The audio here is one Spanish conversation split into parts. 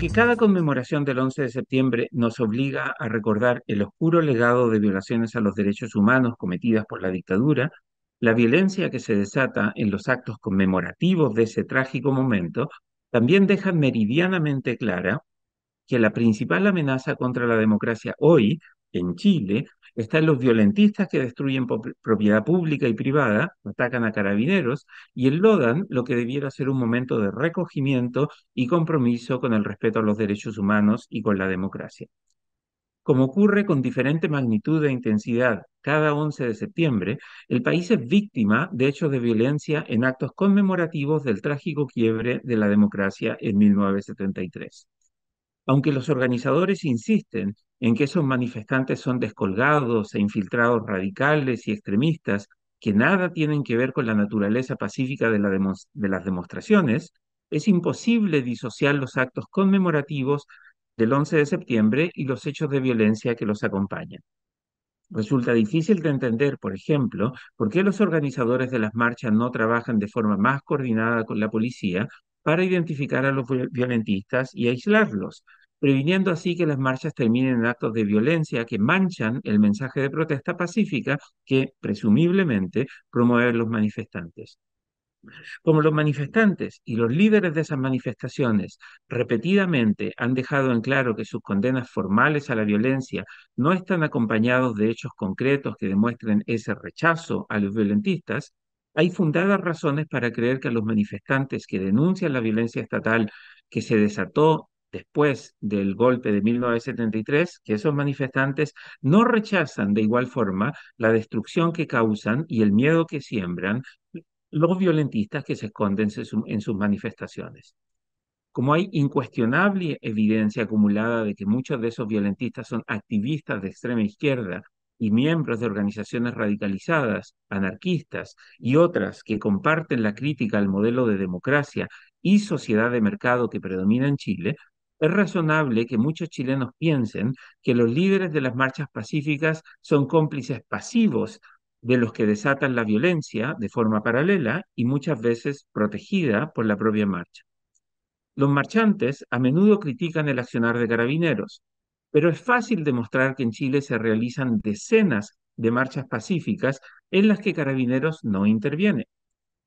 Aunque cada conmemoración del 11 de septiembre nos obliga a recordar el oscuro legado de violaciones a los derechos humanos cometidas por la dictadura, la violencia que se desata en los actos conmemorativos de ese trágico momento también deja meridianamente clara que la principal amenaza contra la democracia hoy en Chile están los violentistas que destruyen propiedad pública y privada, atacan a carabineros, y enlodan lo que debiera ser un momento de recogimiento y compromiso con el respeto a los derechos humanos y con la democracia. Como ocurre con diferente magnitud e intensidad cada 11 de septiembre, el país es víctima de hechos de violencia en actos conmemorativos del trágico quiebre de la democracia en 1973. Aunque los organizadores insisten en que esos manifestantes son descolgados e infiltrados radicales y extremistas que nada tienen que ver con la naturaleza pacífica de, las demostraciones, es imposible disociar los actos conmemorativos del 11 de septiembre y los hechos de violencia que los acompañan. Resulta difícil de entender, por ejemplo, por qué los organizadores de las marchas no trabajan de forma más coordinada con la policía para identificar a los violentistas y aislarlos, previniendo así que las marchas terminen en actos de violencia que manchan el mensaje de protesta pacífica que presumiblemente promueven los manifestantes. Como los manifestantes y los líderes de esas manifestaciones repetidamente han dejado en claro que sus condenas formales a la violencia no están acompañados de hechos concretos que demuestren ese rechazo a los violentistas, hay fundadas razones para creer que los manifestantes que denuncian la violencia estatal que se desató después del golpe de 1973, que esos manifestantes no rechazan de igual forma la destrucción que causan y el miedo que siembran los violentistas que se esconden en sus manifestaciones. Como hay incuestionable evidencia acumulada de que muchos de esos violentistas son activistas de extrema izquierda y miembros de organizaciones radicalizadas, anarquistas y otras que comparten la crítica al modelo de democracia y sociedad de mercado que predomina en Chile, es razonable que muchos chilenos piensen que los líderes de las marchas pacíficas son cómplices pasivos de los que desatan la violencia de forma paralela y muchas veces protegida por la propia marcha. Los marchantes a menudo critican el accionar de carabineros, pero es fácil demostrar que en Chile se realizan decenas de marchas pacíficas en las que carabineros no intervienen.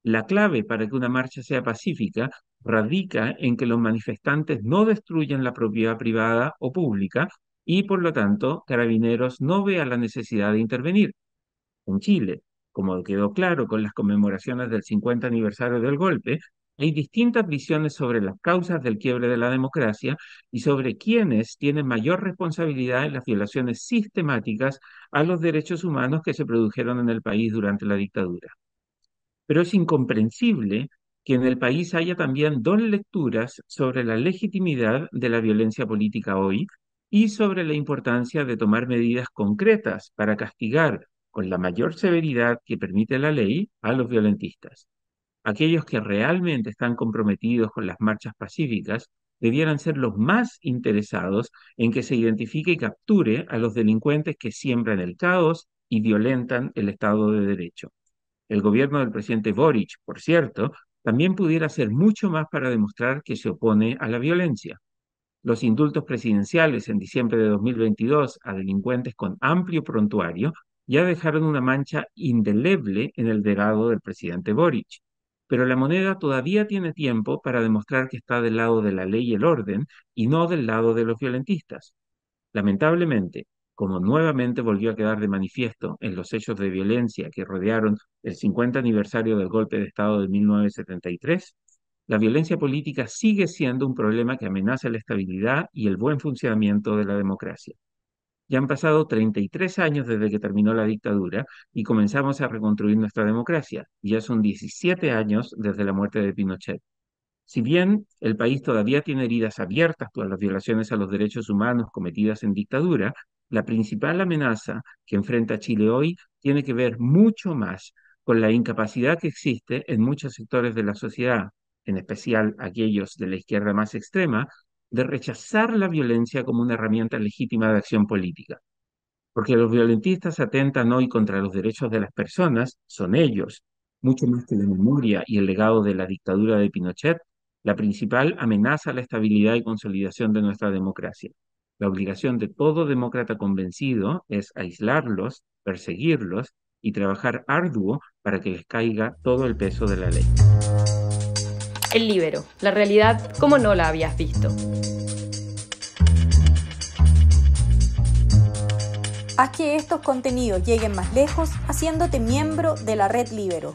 La clave para que una marcha sea pacífica radica en que los manifestantes no destruyen la propiedad privada o pública y por lo tanto Carabineros no vea la necesidad de intervenir. En Chile, como quedó claro con las conmemoraciones del 50 aniversario del golpe, hay distintas visiones sobre las causas del quiebre de la democracia y sobre quiénes tienen mayor responsabilidad en las violaciones sistemáticas a los derechos humanos que se produjeron en el país durante la dictadura. Pero es incomprensible en el país haya también dos lecturas sobre la legitimidad de la violencia política hoy y sobre la importancia de tomar medidas concretas para castigar con la mayor severidad que permite la ley a los violentistas. Aquellos que realmente están comprometidos con las marchas pacíficas debieran ser los más interesados en que se identifique y capture a los delincuentes que siembran el caos y violentan el Estado de Derecho. El gobierno del presidente Boric, por cierto, también pudiera hacer mucho más para demostrar que se opone a la violencia. Los indultos presidenciales en diciembre de 2022 a delincuentes con amplio prontuario ya dejaron una mancha indeleble en el legado del presidente Boric. Pero la moneda todavía tiene tiempo para demostrar que está del lado de la ley y el orden y no del lado de los violentistas. Lamentablemente, como nuevamente volvió a quedar de manifiesto en los hechos de violencia que rodearon el 50 aniversario del golpe de Estado de 1973, la violencia política sigue siendo un problema que amenaza la estabilidad y el buen funcionamiento de la democracia. Ya han pasado 33 años desde que terminó la dictadura y comenzamos a reconstruir nuestra democracia. Ya son 17 años desde la muerte de Pinochet. Si bien el país todavía tiene heridas abiertas por las violaciones a los derechos humanos cometidas en dictadura, la principal amenaza que enfrenta Chile hoy tiene que ver mucho más con la incapacidad que existe en muchos sectores de la sociedad, en especial aquellos de la izquierda más extrema, de rechazar la violencia como una herramienta legítima de acción política. Porque los violentistas atentan hoy contra los derechos de las personas, son ellos, mucho más que la memoria y el legado de la dictadura de Pinochet, la principal amenaza a la estabilidad y consolidación de nuestra democracia. La obligación de todo demócrata convencido es aislarlos, perseguirlos y trabajar arduo para que les caiga todo el peso de la ley. El libero, la realidad como no la habías visto. Haz que estos contenidos lleguen más lejos haciéndote miembro de la red libero.